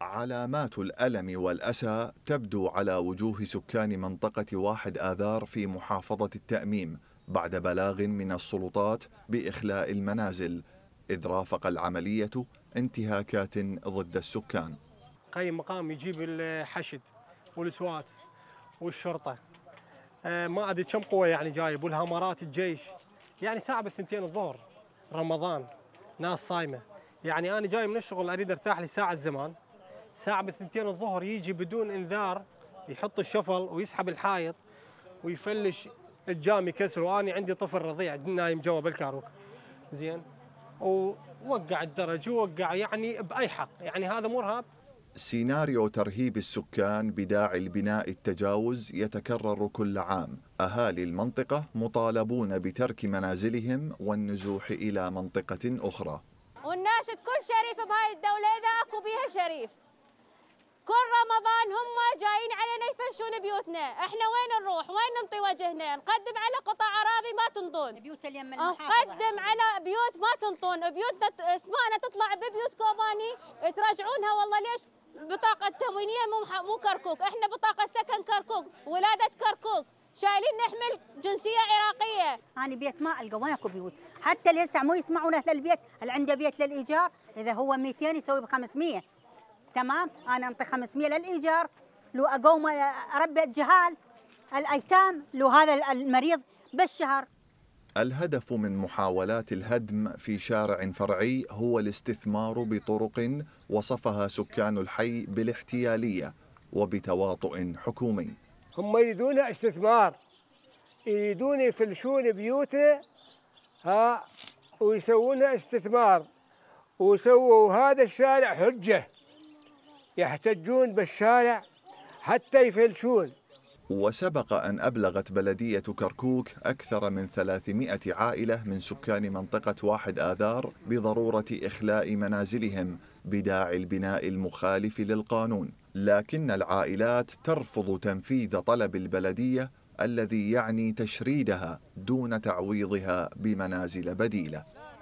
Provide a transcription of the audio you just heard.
علامات الألم والأسى تبدو على وجوه سكان منطقة واحد آذار في محافظة التأميم بعد بلاغ من السلطات بإخلاء المنازل إذ رافق العملية انتهاكات ضد السكان قيم مقام يجيب الحشد والسوات والشرطة آه، ما أدري كم قوة يعني جايب والهامرات الجيش يعني ساعة بالثنتين الظهر رمضان ناس صايمة يعني أنا جاي من الشغل أريد أرتاح لساعة زمان الساعة بثنتين الظهر يجي بدون انذار يحط الشفل ويسحب الحائط ويفلش الجام يكسر وانا عندي طفل رضيع نايم جوا بالكاروك زين ووقع الدرج ووقع يعني باي حق يعني هذا مرهب سيناريو ترهيب السكان بداعي البناء التجاوز يتكرر كل عام أهالي المنطقة مطالبون بترك منازلهم والنزوح إلى منطقة أخرى والناشد كل شريف بهاي الدولة إذا أكو بيها شريف كل رمضان هم جايين علينا يفرشون بيوتنا احنا وين نروح وين ننطي وجهنا نقدم على قطع اراضي ما تنطون بيوت اليم نقدم على بيوت ما تنطون بيوتنا اسمائنا تطلع ببيوت كوباني تراجعونها والله ليش بطاقة تموينية مو مو كركوك، احنا بطاقة سكن كركوك، ولادة كركوك، شايلين نحمل جنسية عراقية. أنا يعني بيت ما ألقى ماكو بيوت، حتى لسه مو يسمعون أهل البيت، هل عنده بيت للإيجار؟ إذا هو 200 يسوي ب 500. تمام انا انطي 500 للايجار لو اقوم اربي الجهال الايتام لو هذا المريض بالشهر الهدف من محاولات الهدم في شارع فرعي هو الاستثمار بطرق وصفها سكان الحي بالاحتياليه وبتواطؤ حكومي. هم يريدون استثمار يريدون يفلشون بيوته ها ويسوونها استثمار وسووا هذا الشارع حجه يحتجون بالشارع حتى يفلشون وسبق أن أبلغت بلدية كركوك أكثر من 300 عائلة من سكان منطقة واحد آذار بضرورة إخلاء منازلهم بداعي البناء المخالف للقانون لكن العائلات ترفض تنفيذ طلب البلدية الذي يعني تشريدها دون تعويضها بمنازل بديلة